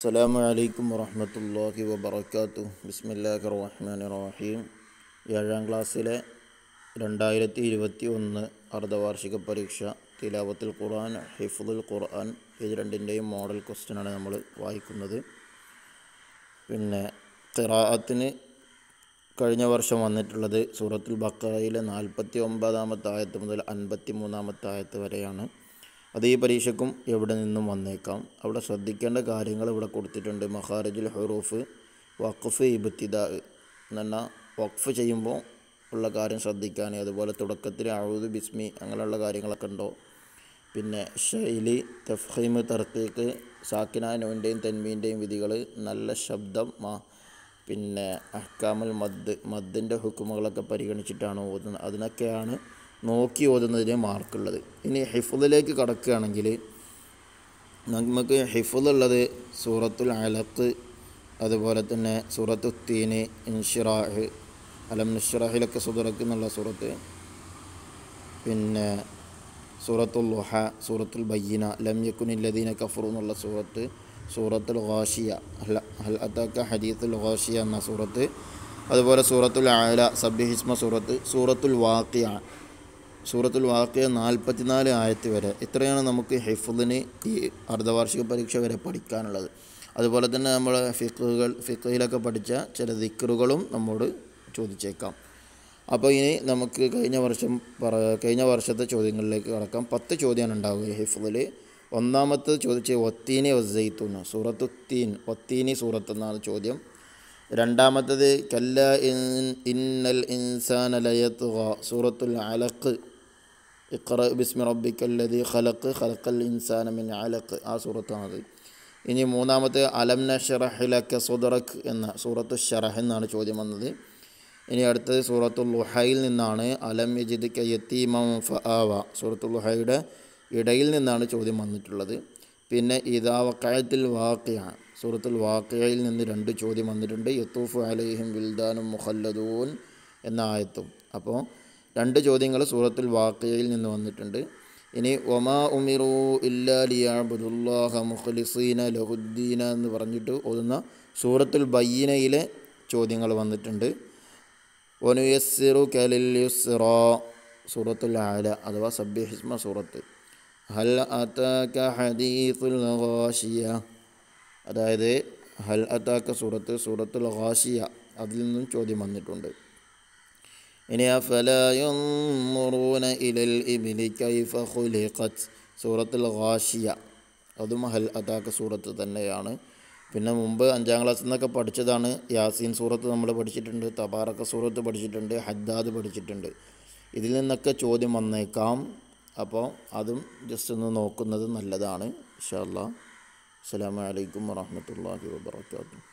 السلام അലൈക്കും വറഹമത്തല്ലാഹി വബർക്കാത്തു ബിസ്മില്ലാഹി റഹ്മാൻ റഹീം ഏഴാം ക്ലാസ്സിലെ രണ്ടായിരത്തി ഇരുപത്തി ഒന്ന് അർദ്ധവാർഷിക പരീക്ഷ തിലാവത്തുൽ ഖുർആൻ ഹിഫുദുൽ ഖുർആൻ ഇത് രണ്ടിൻ്റെയും മോഡൽ ക്വസ്റ്റ്യനാണ് നമ്മൾ വായിക്കുന്നത് പിന്നെ ഖിറാഅത്തിന് കഴിഞ്ഞ വർഷം വന്നിട്ടുള്ളത് സൂറത്തുൽ ബക്കറയിലെ നാൽപ്പത്തി ഒമ്പതാമത്തെ ആയത്ത് മുതൽ അൻപത്തി മൂന്നാമത്തെ ആയത്ത് വരെയാണ് അത് ഈ പരീക്ഷയ്ക്കും എവിടെ നിന്നും വന്നേക്കാം അവിടെ ശ്രദ്ധിക്കേണ്ട കാര്യങ്ങൾ ഇവിടെ കൊടുത്തിട്ടുണ്ട് മഹാരജുൽ ഹുറൂഫ് വഖഫ് ഇബത്തിദ എന്ന വഖഫ് ചെയ്യുമ്പോൾ ഉള്ള കാര്യം ശ്രദ്ധിക്കാൻ അതുപോലെ തുടക്കത്തിൽ അഴുത് ബിസ്മി അങ്ങനെയുള്ള കാര്യങ്ങളൊക്കെ ഉണ്ടോ പിന്നെ ശൈലി തഫീമ് തർത്തീക്ക് സാക്കിന നോൻ്റെയും തെന്മീൻ്റെയും വിധികൾ നല്ല ശബ്ദം മാ പിന്നെ അഹ്കാമൽ മദ് മദ്ദിൻ്റെ ഹുക്കുമകളൊക്കെ പരിഗണിച്ചിട്ടാണ് ഓതുന്നത് അതിനൊക്കെയാണ് നോക്കി ഓതുന്നതിന് മാർക്കുള്ളത് ഇനി ഹിഫുദിലേക്ക് കടക്കുകയാണെങ്കിൽ നമുക്ക് ഹിഫുദുള്ളത് സൂറത്തുൽ അലത്ത് അതുപോലെ തന്നെ സൂറത്തു തീന് ഇൻഷിറാഹ് അലം നിഷ്റാഹിലൊക്കെ സുതുറക്കുന്നുള്ള സൂറത്ത് പിന്നെ സൂറത്തുൽ ലുഹ സൂറത്തുൽ ബയ്യന ലം യക്കുനില്ലദീന കഫർ എന്നുള്ള സൂറത്ത് സൂറത്തുൽ ഗാഷിയ അല്ല അൽ അത്തക്ക ഹരീത്തുൽ ഗാഷിയ എന്ന സൂറത്ത് അതുപോലെ സൂറത്തുൽ ആല സബ്ഹിസ്മ സൂറത്ത് സൂറത്തുൽ വാക്കിയ സൂറത്തുൽ വാക്യ നാൽപ്പത്തിനാല് ആയത്ത് വരെ ഇത്രയാണ് നമുക്ക് ഹിഫുദിന് ഈ അർദ്ധവാർഷിക പരീക്ഷ വരെ പഠിക്കാനുള്ളത് അതുപോലെ തന്നെ നമ്മൾ ഫിഖുകൾ ഫിഖയിലൊക്കെ പഠിച്ച ചില ദിക്കറുകളും നമ്മോട് ചോദിച്ചേക്കാം അപ്പോൾ ഇനി നമുക്ക് കഴിഞ്ഞ വർഷം കഴിഞ്ഞ വർഷത്തെ ചോദ്യങ്ങളിലേക്ക് കടക്കാം പത്ത് ചോദ്യമാണ് ഉണ്ടാവുക ഹിഫുദിൽ ഒന്നാമത്തത് ചോദിച്ച ഒത്തീനെ വസൈത്തൂണ് സൂറത്ത് ഉത്തീൻ ഒത്തീനി സൂറത്ത് എന്നാണ് ചോദ്യം രണ്ടാമത്തത് കല്ല ഇൻ ഇന്നൽ ഇൻസാനലയത്തുക സൂറത്തുൽ അലക്ക് ഇഖ്റ ബിസ്മി റബ്ബിക്കല്ലതി ഖലക്ക് ഖലക്കൽ ഇൻസാന മിൻ അലക്ക് ആ സൂറത്താണത് ഇനി മൂന്നാമത്തെ അലം നഷറഹിലക്ക സുദറക്ക് എന്ന സൂറത്തു ഷറഹ് എന്നാണ് ചോദ്യം വന്നത് ഇനി അടുത്തത് സൂറത്തു ലുഹയിൽ നിന്നാണ് അലം യജിദ് കയത്തീമം ഫആവ സൂറത്തു ലുഹയുടെ ഇടയിൽ നിന്നാണ് ചോദ്യം വന്നിട്ടുള്ളത് പിന്നെ ഇതാ വക്കായത്തിൽ വാക്കിയ സൂറത്തുൽ വാക്കിയയിൽ നിന്ന് രണ്ട് ചോദ്യം വന്നിട്ടുണ്ട് യത്തൂഫ് അലൈഹിം വിൽദാനും മുഹല്ലദൂൻ എന്ന ആയത്തും അപ്പോൾ രണ്ട് ചോദ്യങ്ങൾ സൂറത്തുൽ വാക്കിയയിൽ നിന്ന് വന്നിട്ടുണ്ട് ഇനി ഒമാ ഉമിറു ഇല്ലാലിയാബുദുല്ലാഹ മുഖലിസീന ലഹുദ്ദീന എന്ന് പറഞ്ഞിട്ട് ഓതുന്ന സൂറത്തുൽ ബയ്യനയിലെ ചോദ്യങ്ങൾ വന്നിട്ടുണ്ട് ഒനുയസ്സിറു കലിൽ യുസ്റോ സൂറത്തുൽ ആല അഥവാ സബ്യഹിസ്മ സൂറത്ത് ഹൽ അതാക്ക ഹദീസുൽ ഹാഷിയ അതായത് ഹൽ അതാക്ക സൂറത്ത് സൂറത്തുൽ ഹാഷിയ അതിൽ നിന്നും ചോദ്യം വന്നിട്ടുണ്ട് ഇനി അഫലയുറൂന ഇലൽ ഇബിലി കൈഫ ഖുലിഖത്ത് സൂറത്തുൽ ഗാഷിയ അതും ഹൽ അതാക്ക് സൂറത്ത് തന്നെയാണ് പിന്നെ മുമ്പ് അഞ്ചാം ക്ലാസ്സിൽ നിന്നൊക്കെ പഠിച്ചതാണ് യാസീൻ സൂറത്ത് നമ്മൾ പഠിച്ചിട്ടുണ്ട് തബാറക്ക സൂറത്ത് പഠിച്ചിട്ടുണ്ട് ഹദ്ദാദ് പഠിച്ചിട്ടുണ്ട് ഇതിൽ നിന്നൊക്കെ ചോദ്യം വന്നേക്കാം അപ്പോൾ അതും ജസ്റ്റ് ഒന്ന് നോക്കുന്നത് നല്ലതാണ് ഇഷാല്ലാ അസ്സാം വലൈക്കും വാഹമത്തല്ലാഹി വാബർക്കാത്തു